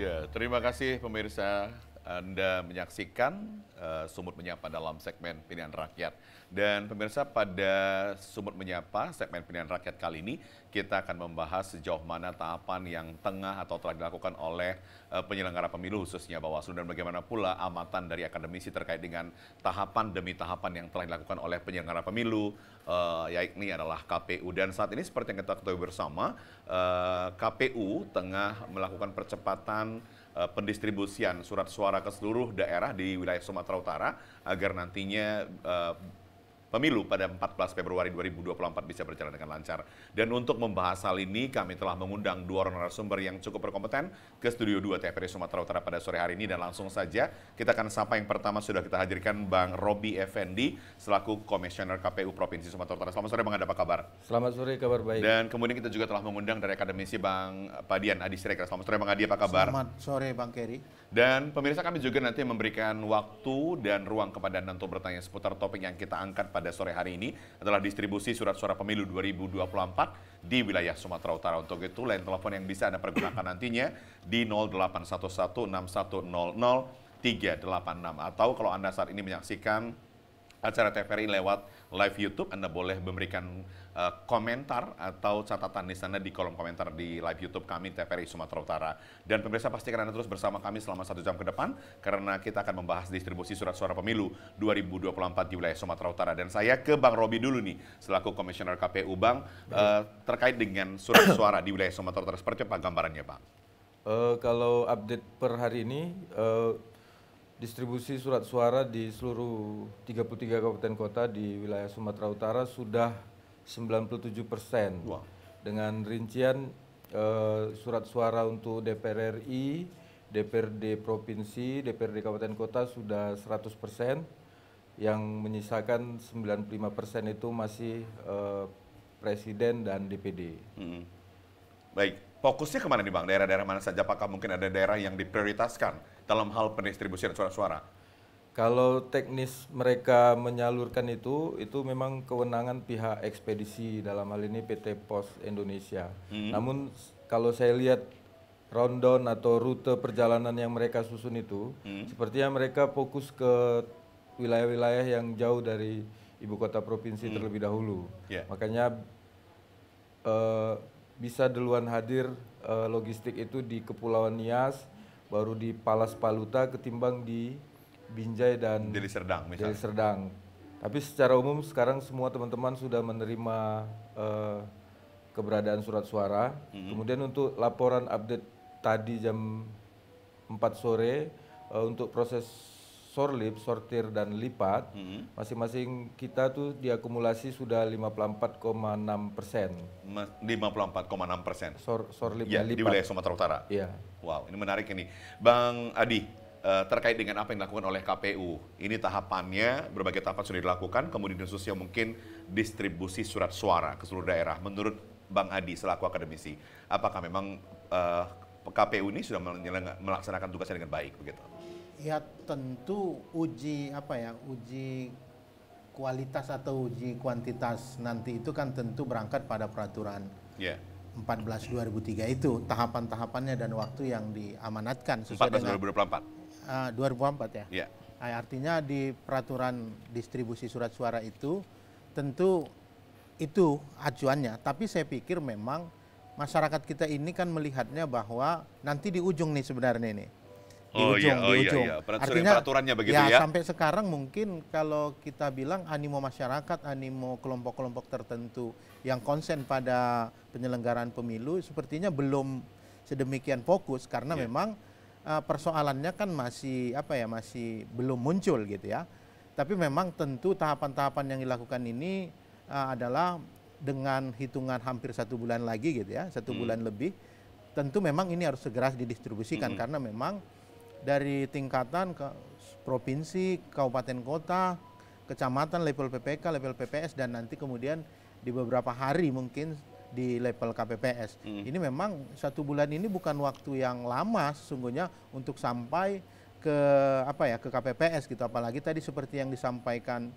Ya, terima kasih pemirsa anda menyaksikan uh, Sumut Menyapa dalam segmen Pilihan Rakyat. Dan pemirsa pada Sumut Menyapa segmen Pilihan Rakyat kali ini kita akan membahas sejauh mana tahapan yang tengah atau telah dilakukan oleh uh, penyelenggara pemilu khususnya Bawaslu dan bagaimana pula amatan dari akademisi terkait dengan tahapan demi tahapan yang telah dilakukan oleh penyelenggara pemilu uh, yakni adalah KPU. Dan saat ini seperti yang kita ketahui bersama uh, KPU tengah melakukan percepatan uh, pendistribusian surat suara ke seluruh daerah di wilayah Sumatera Utara agar nantinya uh, pemilu pada 14 Februari 2024 bisa berjalan dengan lancar. Dan untuk membahas hal ini, kami telah mengundang dua orang narasumber yang cukup berkompeten ke Studio 2 TVRI Sumatera Utara pada sore hari ini. Dan langsung saja kita akan sapa yang pertama sudah kita hadirkan Bang Robi Effendi selaku Komisioner KPU Provinsi Sumatera Utara. Selamat sore Bang, ada apa kabar? Selamat sore, kabar baik. Dan kemudian kita juga telah mengundang dari akademisi Bang Padian Adi Sirekra. Selamat sore Bang Adi, apa kabar? Selamat sore Bang Keri. Dan pemirsa kami juga nanti memberikan waktu dan ruang kepada Anda untuk bertanya seputar topik yang kita angkat pada pada sore hari ini adalah distribusi surat suara pemilu 2024 di wilayah Sumatera Utara. Untuk itu, lain telepon yang bisa Anda pergunakan nantinya di 0811 6100 386 atau kalau Anda saat ini menyaksikan acara TVRI lewat live YouTube. Anda boleh memberikan uh, komentar atau catatan di sana di kolom komentar di live YouTube kami TVRI Sumatera Utara. Dan pemirsa pastikan Anda terus bersama kami selama satu jam ke depan karena kita akan membahas distribusi surat suara pemilu 2024 di wilayah Sumatera Utara. Dan saya ke Bang Robi dulu nih selaku Komisioner KPU Bang uh, terkait dengan surat suara di wilayah Sumatera Utara. Seperti apa gambarannya Bang? Uh, eh, kalau update per hari ini uh, distribusi surat suara di seluruh 33 kabupaten kota di wilayah Sumatera Utara sudah 97 persen. Wow. Dengan rincian uh, surat suara untuk DPR RI, DPRD Provinsi, DPRD Kabupaten Kota sudah 100 persen. Yang menyisakan 95 persen itu masih uh, Presiden dan DPD. Hmm. Baik, fokusnya kemana nih Bang? Daerah-daerah mana saja? Apakah mungkin ada daerah yang diprioritaskan? dalam hal pendistribusian suara-suara? Kalau teknis mereka menyalurkan itu, itu memang kewenangan pihak ekspedisi dalam hal ini PT Pos Indonesia. Hmm. Namun kalau saya lihat rondon atau rute perjalanan yang mereka susun itu, hmm. sepertinya mereka fokus ke wilayah-wilayah yang jauh dari ibu kota provinsi hmm. terlebih dahulu. Yeah. Makanya uh, bisa duluan hadir uh, logistik itu di Kepulauan Nias, baru di Palas Paluta ketimbang di Binjai dan Deli Serdang misalnya. Deli Serdang. Tapi secara umum sekarang semua teman-teman sudah menerima uh, keberadaan surat suara. Mm -hmm. Kemudian untuk laporan update tadi jam 4 sore uh, untuk proses sorlip, sortir dan lipat, hmm. masing-masing hmm. Masing kita tuh diakumulasi sudah 54,6 persen. 54,6 persen. Sor, sorlip ya, dan lipat. Di wilayah Sumatera Utara. Iya. Wow, ini menarik ini, Bang Adi. Eh, terkait dengan apa yang dilakukan oleh KPU, ini tahapannya berbagai tahapan sudah dilakukan, kemudian khususnya mungkin distribusi surat suara ke seluruh daerah. Menurut Bang Adi selaku akademisi, apakah memang uh, eh, KPU ini sudah melaksanakan tugasnya dengan baik begitu? Ya tentu uji apa ya uji kualitas atau uji kuantitas nanti itu kan tentu berangkat pada peraturan yeah. 14 2003 itu tahapan-tahapannya dan waktu yang diamanatkan sesuai 14, dengan 2024. Uh, 2004 ya. Yeah. Ya. Nah, artinya di peraturan distribusi surat suara itu tentu itu acuannya. Tapi saya pikir memang masyarakat kita ini kan melihatnya bahwa nanti di ujung nih sebenarnya ini di oh, iya, ujung, oh, iya, di ujung. Iya, iya. Peraturan, Artinya peraturannya begitu ya, ya. Sampai sekarang mungkin kalau kita bilang animo masyarakat, animo kelompok-kelompok tertentu yang konsen pada penyelenggaraan pemilu sepertinya belum sedemikian fokus karena yeah. memang uh, persoalannya kan masih apa ya masih belum muncul gitu ya. Tapi memang tentu tahapan-tahapan yang dilakukan ini uh, adalah dengan hitungan hampir satu bulan lagi gitu ya, satu hmm. bulan lebih. Tentu memang ini harus segera didistribusikan hmm. karena memang dari tingkatan ke provinsi, kabupaten kota, kecamatan, level PPK, level PPS dan nanti kemudian di beberapa hari mungkin di level KPPS. Hmm. Ini memang satu bulan ini bukan waktu yang lama sesungguhnya untuk sampai ke apa ya ke KPPS gitu apalagi tadi seperti yang disampaikan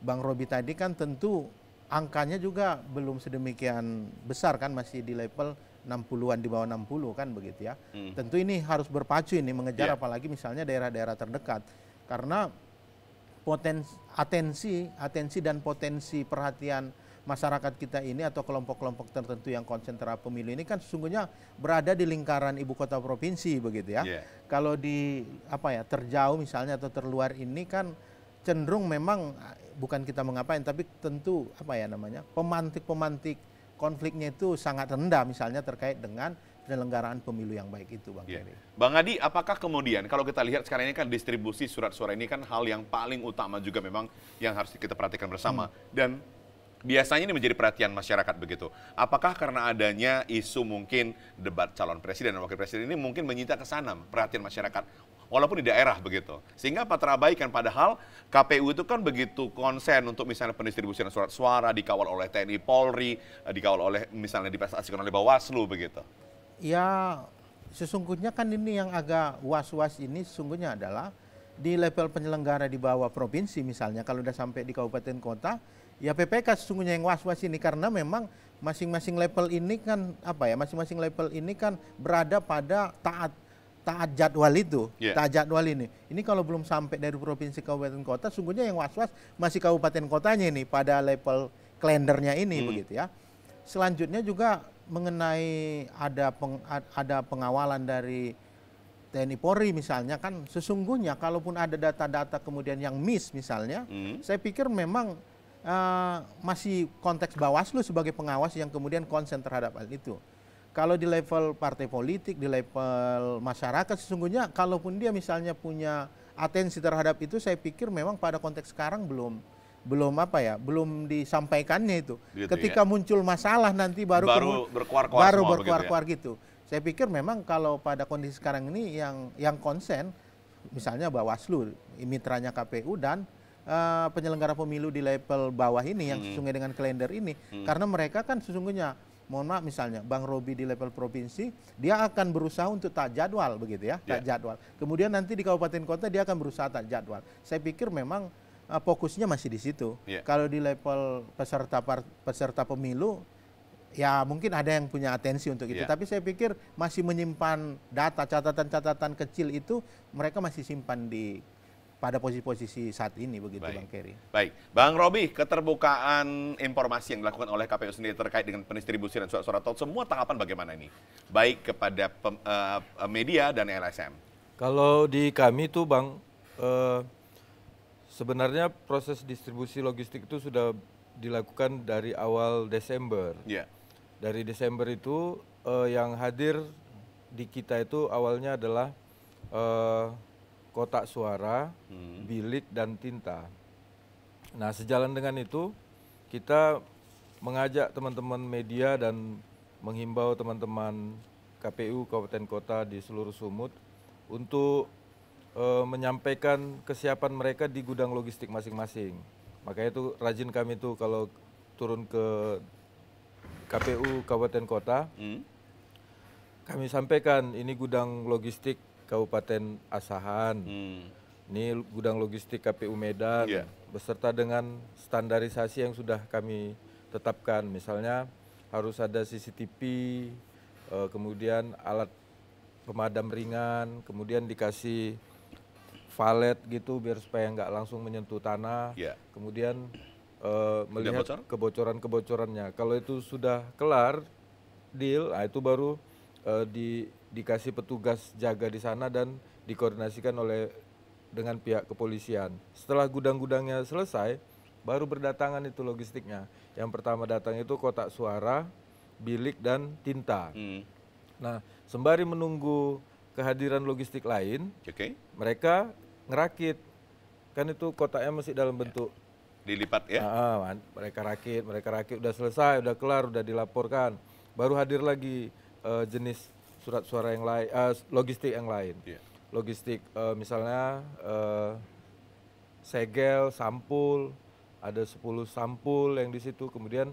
Bang Robi tadi kan tentu angkanya juga belum sedemikian besar kan masih di level 60-an di bawah 60 kan begitu ya. Hmm. Tentu ini harus berpacu ini mengejar yeah. apalagi misalnya daerah-daerah terdekat karena potensi atensi atensi dan potensi perhatian masyarakat kita ini atau kelompok-kelompok tertentu yang konsentra pemilu ini kan sesungguhnya berada di lingkaran ibu kota provinsi begitu ya. Yeah. Kalau di apa ya terjauh misalnya atau terluar ini kan cenderung memang bukan kita mengapain tapi tentu apa ya namanya pemantik-pemantik konfliknya itu sangat rendah misalnya terkait dengan penyelenggaraan pemilu yang baik itu Bang yeah. Iya. Bang Adi, apakah kemudian kalau kita lihat sekarang ini kan distribusi surat suara ini kan hal yang paling utama juga memang yang harus kita perhatikan bersama hmm. dan biasanya ini menjadi perhatian masyarakat begitu. Apakah karena adanya isu mungkin debat calon presiden dan wakil presiden ini mungkin menyita ke sana perhatian masyarakat walaupun di daerah begitu. Sehingga apa terabaikan padahal KPU itu kan begitu konsen untuk misalnya pendistribusian surat suara dikawal oleh TNI Polri, eh, dikawal oleh misalnya diprestasikan oleh Bawaslu begitu. Ya sesungguhnya kan ini yang agak was-was ini sesungguhnya adalah di level penyelenggara di bawah provinsi misalnya kalau udah sampai di kabupaten kota ya PPK sesungguhnya yang was-was ini karena memang masing-masing level ini kan apa ya masing-masing level ini kan berada pada taat taat jadwal itu, yeah. taat jadwal ini. Ini kalau belum sampai dari provinsi kabupaten kota, sungguhnya yang was-was masih kabupaten kotanya ini pada level kalendernya ini hmm. begitu ya. Selanjutnya juga mengenai ada peng, ada pengawalan dari TNI Polri misalnya kan sesungguhnya kalaupun ada data-data kemudian yang miss misalnya, hmm. saya pikir memang uh, masih konteks Bawaslu sebagai pengawas yang kemudian konsen terhadap hal itu. Kalau di level partai politik, di level masyarakat sesungguhnya kalaupun dia misalnya punya atensi terhadap itu saya pikir memang pada konteks sekarang belum belum apa ya belum disampaikannya itu gitu ketika ya? muncul masalah nanti baru baru berkuar-kuar berkuar gitu, ya? gitu saya pikir memang kalau pada kondisi sekarang ini yang yang konsen misalnya Bawaslu mitranya KPU dan uh, penyelenggara pemilu di level bawah ini yang hmm. sesungguhnya dengan kalender ini hmm. karena mereka kan sesungguhnya mohon maaf misalnya Bang Robi di level provinsi dia akan berusaha untuk tak jadwal begitu ya tak yeah. jadwal kemudian nanti di kabupaten kota dia akan berusaha tak jadwal saya pikir memang uh, fokusnya masih di situ yeah. kalau di level peserta peserta pemilu ya mungkin ada yang punya atensi untuk itu yeah. tapi saya pikir masih menyimpan data catatan-catatan kecil itu mereka masih simpan di pada posisi-posisi saat ini begitu Baik. Bang Kerry. Baik, Bang Robi, keterbukaan informasi yang dilakukan oleh KPU sendiri terkait dengan pendistribusian surat-surat tol, semua tanggapan bagaimana ini? Baik kepada pem, uh, media dan LSM. Kalau di kami tuh Bang, uh, sebenarnya proses distribusi logistik itu sudah dilakukan dari awal Desember. Yeah. Dari Desember itu uh, yang hadir di kita itu awalnya adalah uh, kotak suara, hmm. bilik dan tinta. Nah, sejalan dengan itu kita mengajak teman-teman media dan menghimbau teman-teman KPU kabupaten kota di seluruh Sumut untuk e, menyampaikan kesiapan mereka di gudang logistik masing-masing. Makanya itu rajin kami tuh kalau turun ke KPU kabupaten kota, hmm? kami sampaikan ini gudang logistik Kabupaten Asahan. Hmm. Ini gudang logistik KPU Medan yeah. beserta dengan standarisasi yang sudah kami tetapkan. Misalnya harus ada CCTV, eh, kemudian alat pemadam ringan, kemudian dikasih valet gitu biar supaya nggak langsung menyentuh tanah. Yeah. Kemudian uh, melihat kebocoran-kebocorannya. Kalau itu sudah kelar deal, nah itu baru uh, di dikasih petugas jaga di sana dan dikoordinasikan oleh dengan pihak kepolisian. Setelah gudang-gudangnya selesai, baru berdatangan itu logistiknya. Yang pertama datang itu kotak suara, bilik dan tinta. Hmm. Nah, sembari menunggu kehadiran logistik lain, okay. mereka ngerakit. Kan itu kotaknya masih dalam ya. bentuk dilipat ya. Nah, mereka rakit, mereka rakit udah selesai, udah kelar, udah dilaporkan. Baru hadir lagi uh, jenis surat suara yang lain, uh, logistik yang lain. Yeah. Logistik uh, misalnya uh, segel, sampul, ada 10 sampul yang di situ. Kemudian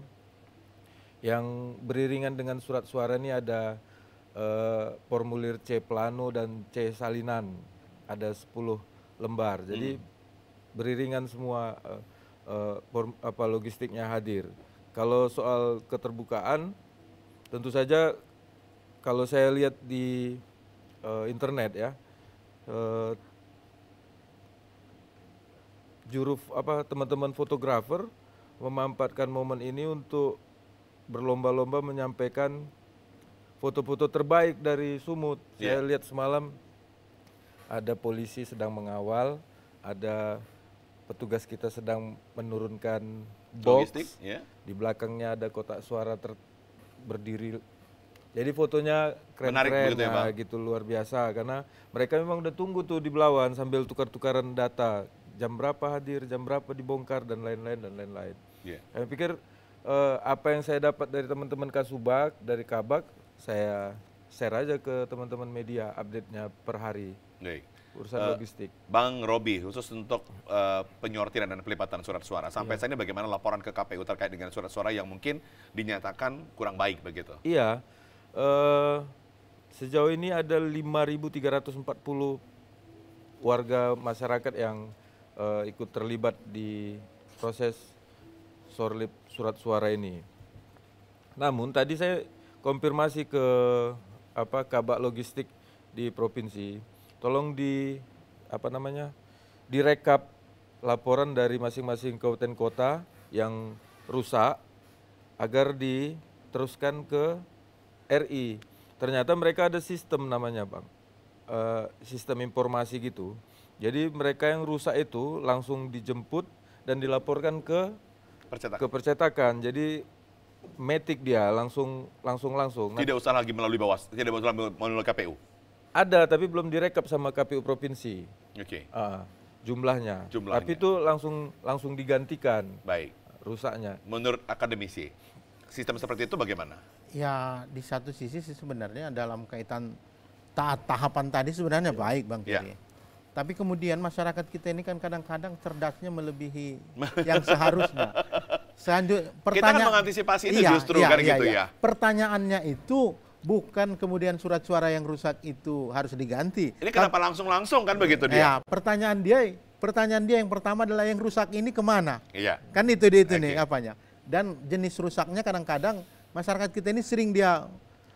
yang beriringan dengan surat suara ini ada uh, formulir C plano dan C salinan. Ada 10 lembar. Jadi hmm. beriringan semua uh, uh, form, apa logistiknya hadir. Kalau soal keterbukaan tentu saja kalau saya lihat di uh, internet ya uh, eh, juru apa teman-teman fotografer memanfaatkan momen ini untuk berlomba-lomba menyampaikan foto-foto terbaik dari Sumut. Yeah. Saya lihat semalam ada polisi sedang mengawal, ada petugas kita sedang menurunkan box. yeah. Di belakangnya ada kotak suara ter berdiri jadi fotonya keren-keren ya, nah, gitu luar biasa karena mereka memang udah tunggu tuh di Belawan sambil tukar-tukaran data jam berapa hadir, jam berapa dibongkar dan lain-lain dan lain-lain. Yeah. Saya pikir uh, apa yang saya dapat dari teman-teman Kasubak, dari Kabak, saya share aja ke teman-teman media update-nya per hari. Baik. Urusan uh, logistik. Bang Robi, khusus untuk uh, penyortiran dan pelipatan surat suara. Sampai yeah. saat ini bagaimana laporan ke KPU terkait dengan surat suara yang mungkin dinyatakan kurang baik begitu? Iya. Yeah Eh, sejauh ini ada 5.340 warga masyarakat yang uh, ikut terlibat di proses sorlip surat suara ini. Namun tadi saya konfirmasi ke apa kabak logistik di provinsi, tolong di apa namanya direkap laporan dari masing-masing kabupaten kota yang rusak agar diteruskan ke RI. Ternyata mereka ada sistem namanya bang, e, sistem informasi gitu. Jadi mereka yang rusak itu langsung dijemput dan dilaporkan ke percetakan. ke percetakan. Jadi metik dia langsung langsung langsung. Nah, tidak usah lagi melalui bawas, tidak usah melalui KPU. Ada tapi belum direkap sama KPU provinsi. Oke. Okay. Uh, jumlahnya. Jumlahnya. Tapi itu langsung langsung digantikan. Baik. Rusaknya. Menurut akademisi, sistem seperti itu bagaimana? ya di satu sisi sih sebenarnya dalam kaitan ta tahapan tadi sebenarnya baik Bang Kiri. Ya. Tapi kemudian masyarakat kita ini kan kadang-kadang cerdasnya melebihi yang seharusnya. Selanjut, pertanyaan, kita kan mengantisipasi itu iya, justru iya, kan iya, gitu iya. ya. Pertanyaannya itu bukan kemudian surat suara yang rusak itu harus diganti. Ini kenapa langsung-langsung kan, kan begitu dia? Ya, pertanyaan dia, pertanyaan dia yang pertama adalah yang rusak ini kemana? Iya. Kan itu dia itu okay. nih apanya. Dan jenis rusaknya kadang-kadang masyarakat kita ini sering dia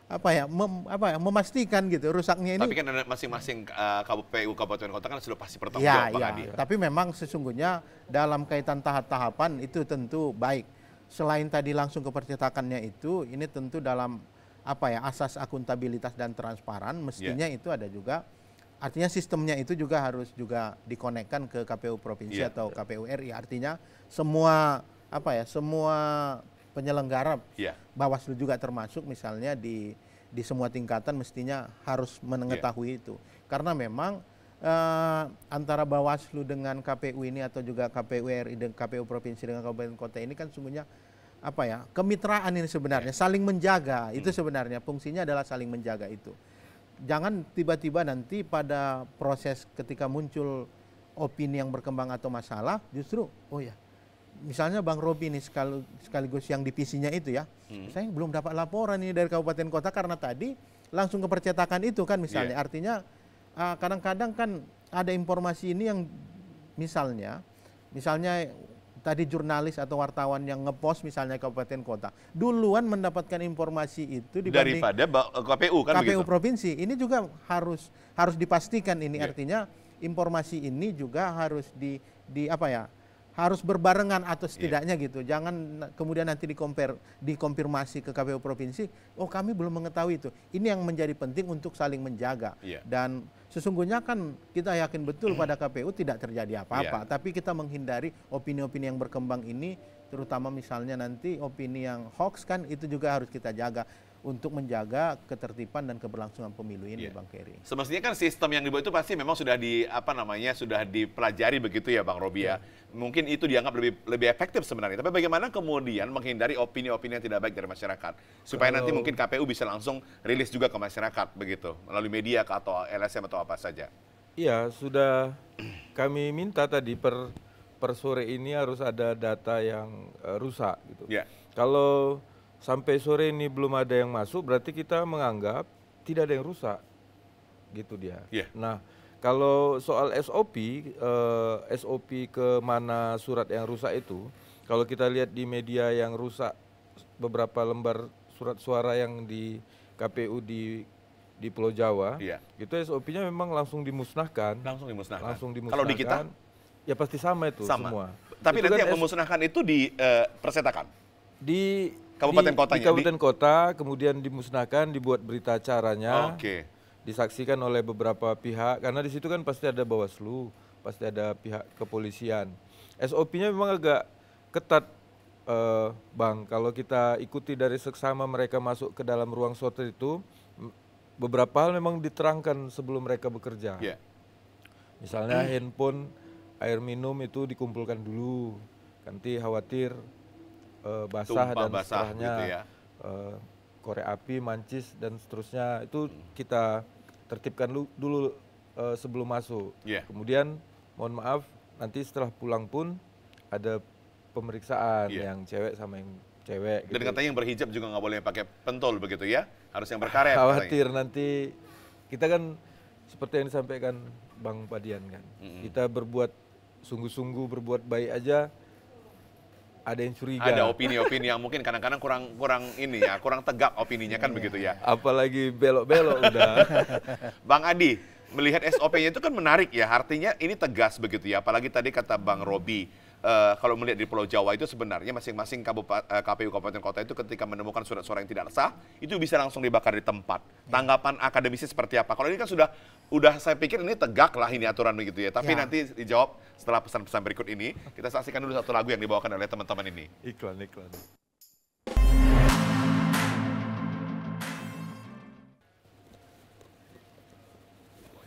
apa ya mem, apa ya memastikan gitu rusaknya ini. Tapi kan masing-masing eh, KPU kabupaten kota kan sudah pasti bertanggung Ya, ya. Tapi memang sesungguhnya dalam kaitan tahap-tahapan itu tentu baik. Selain tadi langsung ke percetakannya itu, ini tentu dalam apa ya asas akuntabilitas dan transparan iya. mestinya yeah. itu ada juga. Artinya sistemnya itu juga harus juga dikonekkan ke KPU provinsi yeah. atau KPU RI. Artinya semua apa ya semua penyelenggara yeah. Bawaslu juga termasuk misalnya di di semua tingkatan mestinya harus mengetahui yeah. itu karena memang eh, antara Bawaslu dengan KPU ini atau juga KPU RI dan KPU provinsi dengan kabupaten kota ini kan sungguhnya apa ya kemitraan ini sebenarnya yeah. saling menjaga hmm. itu sebenarnya fungsinya adalah saling menjaga itu jangan tiba-tiba nanti pada proses ketika muncul opini yang berkembang atau masalah justru oh ya misalnya Bang Robi nih sekaligus yang divisinya itu ya, hmm. saya belum dapat laporan ini dari kabupaten kota karena tadi langsung ke percetakan itu kan misalnya. Yeah. Artinya ah, kadang-kadang kan ada informasi ini yang misalnya, misalnya tadi jurnalis atau wartawan yang ngepost misalnya kabupaten kota duluan mendapatkan informasi itu daripada eh, KPU kan KPU begitu? provinsi ini juga harus harus dipastikan ini yeah. artinya informasi ini juga harus di di apa ya harus berbarengan atau iya. setidaknya yeah. gitu. Jangan kemudian nanti dikompar, dikonfirmasi ke KPU provinsi, oh kami belum mengetahui itu. Ini yang menjadi penting untuk saling menjaga. Yeah. Dan sesungguhnya kan kita yakin betul hmm. pada KPU tidak terjadi apa-apa, yeah. tapi kita menghindari opini-opini yang berkembang ini terutama misalnya nanti opini yang hoax kan itu juga harus kita jaga untuk menjaga ketertiban dan keberlangsungan pemilu ini, yeah. Bang Keri. Semestinya kan sistem yang dibuat itu pasti memang sudah di apa namanya sudah dipelajari begitu ya, Bang Robi yeah. Iya. Mungkin itu dianggap lebih lebih efektif sebenarnya. Tapi bagaimana kemudian menghindari opini-opini yang tidak baik dari masyarakat supaya Kalau... nanti mungkin KPU bisa langsung rilis juga ke masyarakat begitu melalui media atau LSM atau apa saja. Iya, sudah kami minta tadi per per sore ini harus ada data yang uh, rusak gitu. Yeah. Kalau sampai sore ini belum ada yang masuk, berarti kita menganggap tidak ada yang rusak, gitu dia. Yeah. Nah, kalau soal SOP, eh, SOP ke mana surat yang rusak itu, kalau kita lihat di media yang rusak beberapa lembar surat suara yang di KPU di di Pulau Jawa, yeah. itu SOP-nya memang langsung dimusnahkan. Langsung dimusnahkan. Langsung dimusnahkan. Kalau di kita, ya pasti sama itu sama. semua. Tapi itu nanti kan yang memusnahkan itu di uh, persetakan. Di kabupaten di, Di kabupaten di... kota, kemudian dimusnahkan, dibuat berita acaranya. Okay. Disaksikan oleh beberapa pihak karena di situ kan pasti ada Bawaslu, pasti ada pihak kepolisian. SOP-nya memang agak ketat uh, Bang. Kalau kita ikuti dari seksama mereka masuk ke dalam ruang soter itu beberapa hal memang diterangkan sebelum mereka bekerja. Yeah. Misalnya hmm. handphone, air minum itu dikumpulkan dulu. Nanti khawatir uh, basah dan basah setelahnya gitu ya. uh, korek api, mancis dan seterusnya itu kita tertibkan dulu, dulu uh, eh, sebelum masuk. Yeah. Kemudian mohon maaf nanti setelah pulang pun ada pemeriksaan yeah. yang cewek sama yang cewek. Dan gitu. katanya yang berhijab juga nggak boleh pakai pentol begitu ya? Harus yang berkaret. Khawatir katanya. nanti kita kan seperti yang disampaikan Bang Padian kan, -hmm. kita berbuat sungguh-sungguh berbuat baik aja ada yang curiga. Ada opini-opini yang mungkin kadang-kadang kurang kurang ini ya, kurang tegak opininya kan begitu ya. Iya, apalagi belok-belok udah. Bang Adi, melihat SOP-nya itu kan menarik ya, artinya ini tegas begitu ya. Apalagi tadi kata Bang Robi, uh, kalau melihat di Pulau Jawa itu sebenarnya masing-masing uh, eh, KPU Kabupaten Kota itu ketika menemukan surat suara yang tidak sah itu bisa langsung dibakar di tempat. Ya. Tanggapan akademisi seperti apa? Kalau ini kan sudah udah saya pikir ini tegak lah ini aturan begitu ya. Tapi ya. nanti dijawab setelah pesan-pesan berikut ini. Kita saksikan dulu satu lagu yang dibawakan oleh teman-teman ini. Iklan, iklan.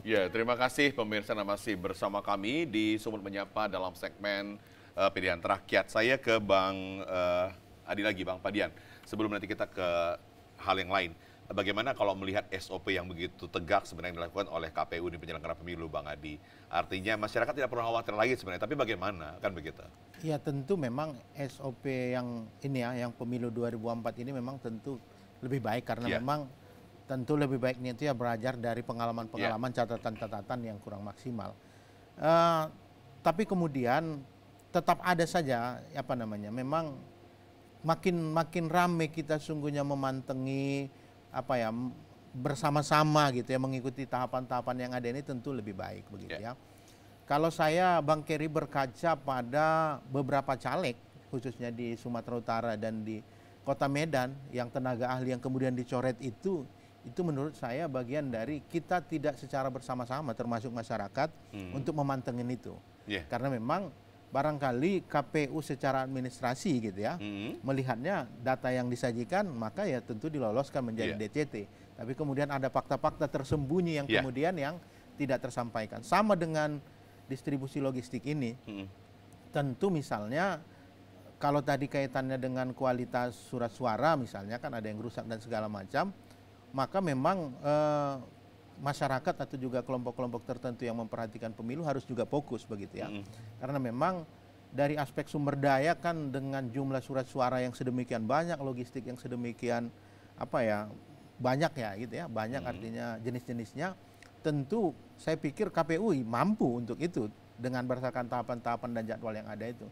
Ya, terima kasih pemirsa masih bersama kami di Sumut Menyapa dalam segmen uh, pilihan rakyat. Saya ke Bang uh, Adi lagi, Bang Padian. Sebelum nanti kita ke hal yang lain, bagaimana kalau melihat SOP yang begitu tegak sebenarnya dilakukan oleh KPU di penyelenggara pemilu, Bang Adi? Artinya masyarakat tidak perlu khawatir lagi sebenarnya, tapi bagaimana kan begitu? Ya tentu memang SOP yang ini ya, yang pemilu 2004 ini memang tentu lebih baik karena ya. memang tentu lebih baiknya itu ya belajar dari pengalaman-pengalaman ya. catatan-catatan yang kurang maksimal. Uh, tapi kemudian tetap ada saja apa namanya memang makin makin rame kita sungguhnya memantengi apa ya bersama-sama gitu ya mengikuti tahapan-tahapan yang ada ini tentu lebih baik begitu yeah. ya. Kalau saya Bang Keri berkaca pada beberapa caleg khususnya di Sumatera Utara dan di Kota Medan yang tenaga ahli yang kemudian dicoret itu itu menurut saya bagian dari kita tidak secara bersama-sama termasuk masyarakat hmm. untuk memantengin itu. Yeah. Karena memang barangkali KPU secara administrasi gitu ya hmm. melihatnya data yang disajikan maka ya tentu diloloskan menjadi yeah. DCT tapi kemudian ada fakta-fakta tersembunyi yang yeah. kemudian yang tidak tersampaikan sama dengan distribusi logistik ini hmm. tentu misalnya kalau tadi kaitannya dengan kualitas surat suara misalnya kan ada yang rusak dan segala macam maka memang eh, masyarakat atau juga kelompok-kelompok tertentu yang memperhatikan pemilu harus juga fokus begitu ya. Mm. Karena memang dari aspek sumber daya kan dengan jumlah surat suara yang sedemikian banyak, logistik yang sedemikian apa ya, banyak ya gitu ya, banyak mm. artinya jenis-jenisnya. Tentu saya pikir KPU mampu untuk itu dengan berdasarkan tahapan-tahapan dan jadwal yang ada itu.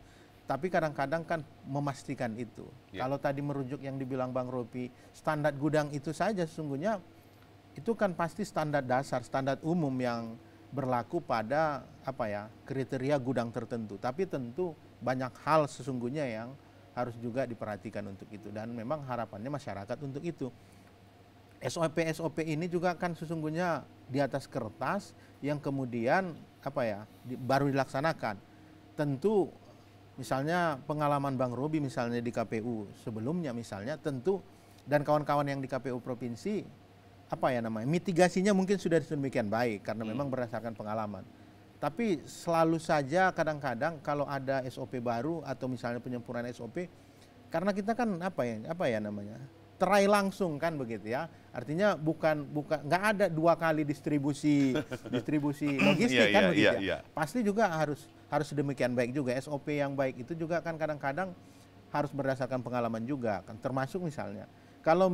Tapi kadang-kadang kan memastikan itu. Yeah. Kalau tadi merujuk yang dibilang Bang Ropi, standar gudang itu saja sesungguhnya itu kan pasti standar dasar, standar umum yang berlaku pada apa ya kriteria gudang tertentu. Tapi tentu banyak hal sesungguhnya yang harus juga diperhatikan untuk itu dan memang harapannya masyarakat untuk itu. SOP SOP ini juga kan sesungguhnya di atas kertas yang kemudian apa ya di, baru dilaksanakan. Tentu misalnya pengalaman Bang Robi misalnya di KPU sebelumnya misalnya tentu dan kawan-kawan yang di KPU provinsi apa ya namanya mitigasinya mungkin sudah sedemikian baik karena hmm. memang berdasarkan pengalaman. Tapi selalu saja kadang-kadang kalau ada SOP baru atau misalnya penyempurnaan SOP karena kita kan apa ya apa ya namanya terai langsung kan begitu ya artinya bukan bukan nggak ada dua kali distribusi distribusi iya, logistik iya, kan begitu iya, ya pasti juga harus harus demikian baik juga SOP yang baik itu juga kan kadang-kadang harus berdasarkan pengalaman juga kan termasuk misalnya kalau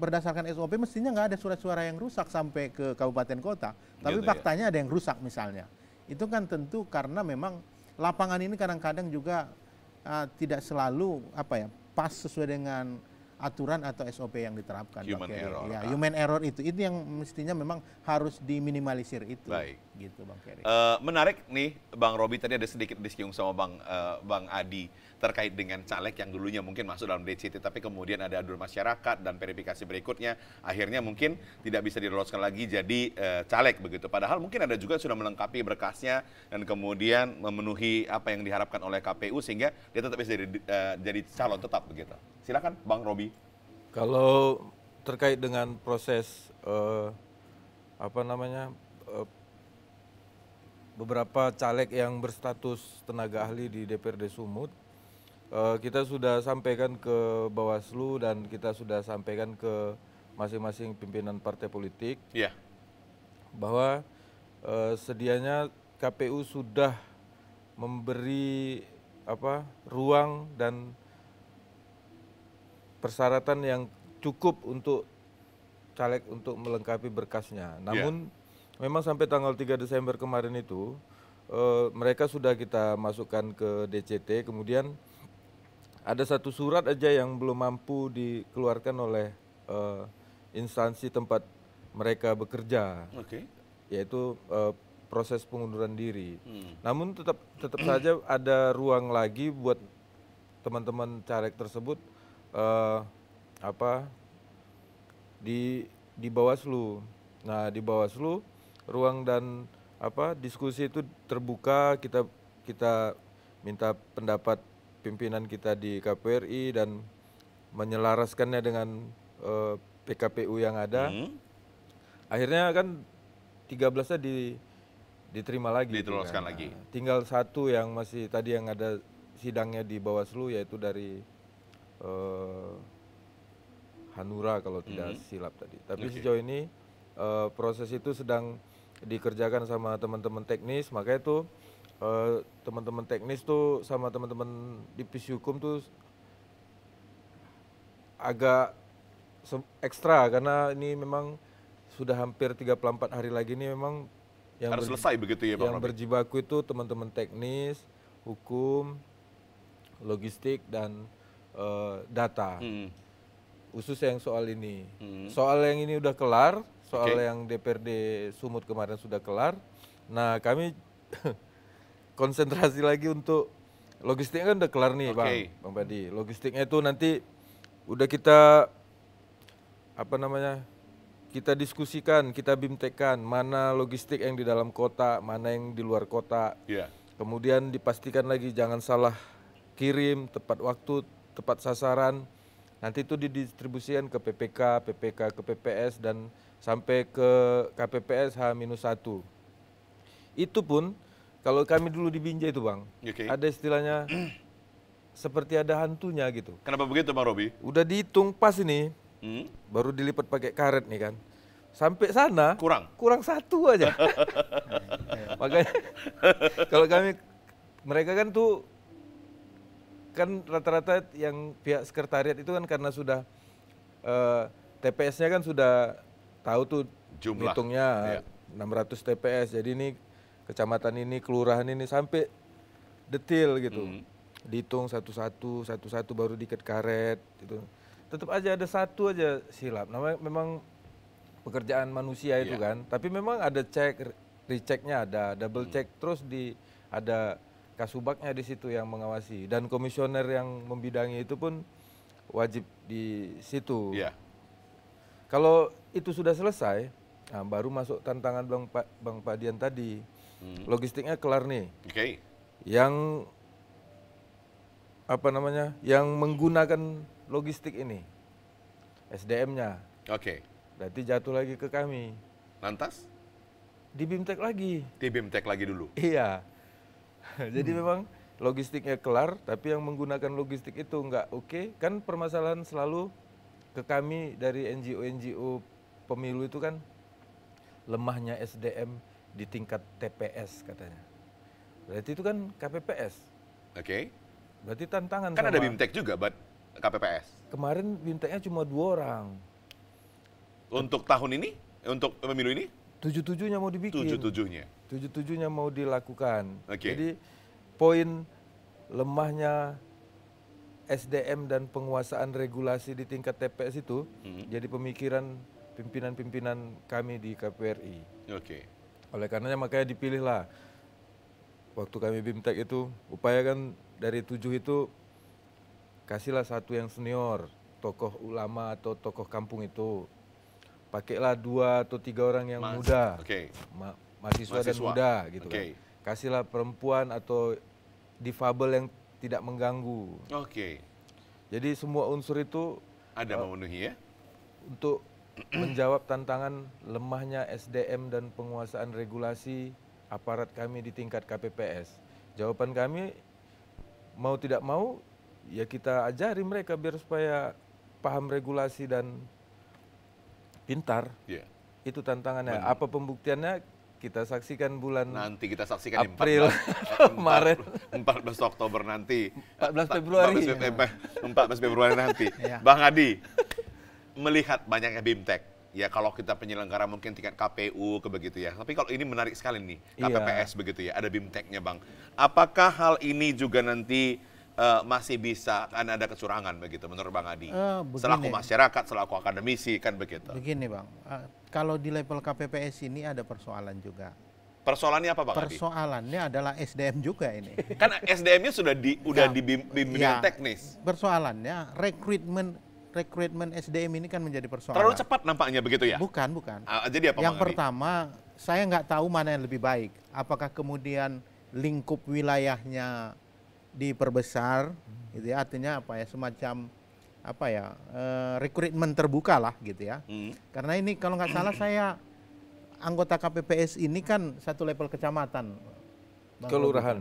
berdasarkan SOP mestinya nggak ada surat-suara yang rusak sampai ke kabupaten kota. Tapi gitu ya. faktanya ya? ada yang rusak misalnya. Itu kan tentu karena memang lapangan ini kadang-kadang juga uh, tidak selalu apa ya pas sesuai dengan aturan atau SOP yang diterapkan. Human error. Ya, ah. human error itu itu yang mestinya memang harus diminimalisir itu. Baik gitu Bang Ferry. Uh, eh, menarik nih Bang Robi tadi ada sedikit disinggung sama Bang uh, Bang Adi terkait dengan caleg yang dulunya mungkin masuk dalam DCT tapi kemudian ada adu masyarakat dan verifikasi berikutnya akhirnya mungkin tidak bisa diloloskan lagi jadi uh, caleg begitu. Padahal mungkin ada juga sudah melengkapi berkasnya dan kemudian memenuhi apa yang diharapkan oleh KPU sehingga dia tetap bisa jadi, uh, jadi calon tetap begitu. Silakan Bang Robi. Kalau terkait dengan proses uh, apa namanya uh, beberapa caleg yang berstatus tenaga ahli di DPRD Sumut. Eh, kita sudah sampaikan ke Bawaslu dan kita sudah sampaikan ke masing-masing pimpinan partai politik yeah. bahwa eh, sedianya KPU sudah memberi apa ruang dan persyaratan yang cukup untuk caleg untuk melengkapi berkasnya. Namun yeah memang sampai tanggal 3 Desember kemarin itu uh, mereka sudah kita masukkan ke DCT kemudian ada satu surat aja yang belum mampu dikeluarkan oleh uh, instansi tempat mereka bekerja. Oke. Okay. Yaitu uh, proses pengunduran diri. Hmm. Namun tetap tetap saja ada ruang lagi buat teman-teman caleg tersebut uh, apa di di Bawaslu. Nah, di Bawaslu ruang dan apa diskusi itu terbuka kita kita minta pendapat pimpinan kita di KPRI dan menyelaraskannya dengan uh, eh, PKPU yang ada. Hmm. Akhirnya kan 13-nya di diterima lagi. Diteruskan kan. lagi. Nah, tinggal satu yang masih tadi yang ada sidangnya di Bawaslu yaitu dari uh, Hanura kalau tidak -hmm. silap tadi. Tapi okay. sejauh ini uh, proses itu sedang dikerjakan sama teman-teman teknis makanya itu uh, eh, teman-teman teknis tuh sama teman-teman divisi hukum tuh agak ekstra karena ini memang sudah hampir 34 hari lagi ini memang yang harus selesai begitu ya Pak Yang Rabi. berjibaku itu teman-teman teknis, hukum, logistik dan uh, data. Hmm khusus yang soal ini. Hmm. Soal yang ini udah kelar, soal okay. yang DPRD Sumut kemarin sudah kelar. Nah, kami konsentrasi lagi untuk logistiknya kan udah kelar nih, okay. Bang. Bang Badi. Logistiknya itu nanti udah kita apa namanya? Kita diskusikan, kita bimtekkan mana logistik yang di dalam kota, mana yang di luar kota. Yeah. Kemudian dipastikan lagi jangan salah kirim tepat waktu, tepat sasaran. Nanti itu didistribusikan ke PPK, PPK ke PPS dan sampai ke KPPS H-1. Itu pun kalau kami dulu di Binjai itu Bang, okay. ada istilahnya seperti ada hantunya gitu. Kenapa begitu Bang Robi? Udah dihitung pas ini, hmm? baru dilipat pakai karet nih kan. Sampai sana kurang kurang satu aja. Makanya kalau kami mereka kan tuh kan rata-rata yang pihak sekretariat itu kan karena sudah uh, eh, TPS-nya kan sudah tahu tuh jumlah hitungnya ya. 600 TPS. Jadi ini kecamatan ini, kelurahan ini sampai detail gitu. Mm. Dihitung satu-satu, satu-satu baru diket karet gitu. Tetap aja ada satu aja silap. Namanya memang pekerjaan manusia itu yeah. kan. Tapi memang ada cek, rechecknya ada, double hmm. check mm. terus di ada kasubaknya di situ yang mengawasi dan komisioner yang membidangi itu pun wajib di situ. Yeah. Kalau itu sudah selesai, nah baru masuk tantangan Bang Pak Bang Padian tadi. Hmm. Logistiknya kelar nih. Oke. Okay. Yang apa namanya? Yang menggunakan logistik ini SDM-nya. Oke. Okay. Berarti jatuh lagi ke kami. Lantas? Di Bimtek lagi. Di Bimtek lagi dulu. Iya. Jadi hmm. memang logistiknya kelar, tapi yang menggunakan logistik itu nggak oke. Okay. Kan permasalahan selalu ke kami dari NGO-NGO pemilu itu kan lemahnya SDM di tingkat TPS katanya. Berarti itu kan KPPS. Oke. Okay. Berarti tantangan Kan sama, ada BIMTEK juga, buat KPPS. Kemarin BIMTEKnya cuma dua orang. Untuk tahun ini? Untuk pemilu ini? Tujuh tujuhnya mau dibikin. Tujuh tujuhnya. Tujuh tujuhnya mau dilakukan. Okay. Jadi poin lemahnya SDM dan penguasaan regulasi di tingkat TPS itu hmm. jadi pemikiran pimpinan-pimpinan kami di KPRI. Oke. Okay. Oleh karenanya makanya dipilihlah waktu kami BIMTEK itu upayakan dari tujuh itu kasihlah satu yang senior, tokoh ulama atau tokoh kampung itu pakailah dua atau tiga orang yang Mas. muda, okay. ma mahasiswa, mahasiswa dan muda gitu okay. kan. Kasihlah perempuan atau difabel yang tidak mengganggu. Oke. Okay. Jadi semua unsur itu ada uh, memenuhi ya. Untuk menjawab tantangan lemahnya SDM dan penguasaan regulasi aparat kami di tingkat KPPS. Jawaban kami mau tidak mau ya kita ajari mereka biar supaya paham regulasi dan pintar. Yeah. Itu tantangannya. Benar. Apa pembuktiannya? Kita saksikan bulan nanti kita saksikan April, kemarin Maret, 14 Oktober nanti, 14 Februari, 14 eh, Februari, nanti. Iya. Bang Adi, melihat banyaknya bimtek, ya kalau kita penyelenggara mungkin tingkat KPU ke begitu ya. Tapi kalau ini menarik sekali nih, KPPS iya. begitu ya, ada bimteknya Bang. Apakah hal ini juga nanti uh, masih bisa kan ada kecurangan begitu menurut Bang Adi. Uh, selaku masyarakat, selaku akademisi kan begitu. Begini Bang, uh, kalau di level KPPS ini ada persoalan juga. Persoalannya apa Bang Persoalannya Adi? adalah SDM juga ini. Kan SDM-nya sudah di udah ya, bimbingan ya, teknis. Persoalannya rekrutmen rekrutmen SDM ini kan menjadi persoalan. Terlalu cepat nampaknya begitu ya? Bukan, bukan. Uh, jadi apa Yang Bang pertama, saya nggak tahu mana yang lebih baik. Apakah kemudian lingkup wilayahnya diperbesar hmm. gitu ya artinya apa ya semacam apa ya e, eh, rekrutmen terbuka lah gitu ya hmm. karena ini kalau nggak salah saya anggota KPPS ini kan satu level kecamatan Bang kelurahan